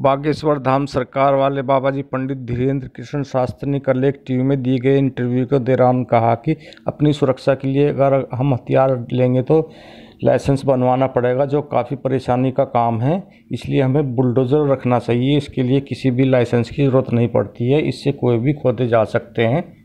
बागेश्वर धाम सरकार वाले बाबा जी पंडित धीरेन्द्र कृष्ण शास्त्री कल एक टीवी में दिए गए इंटरव्यू के दौरान कहा कि अपनी सुरक्षा के लिए अगर हम हथियार लेंगे तो लाइसेंस बनवाना पड़ेगा जो काफ़ी परेशानी का काम है इसलिए हमें बुलडोज़र रखना चाहिए इसके लिए किसी भी लाइसेंस की ज़रूरत नहीं पड़ती है इससे कोई भी खोदे जा सकते हैं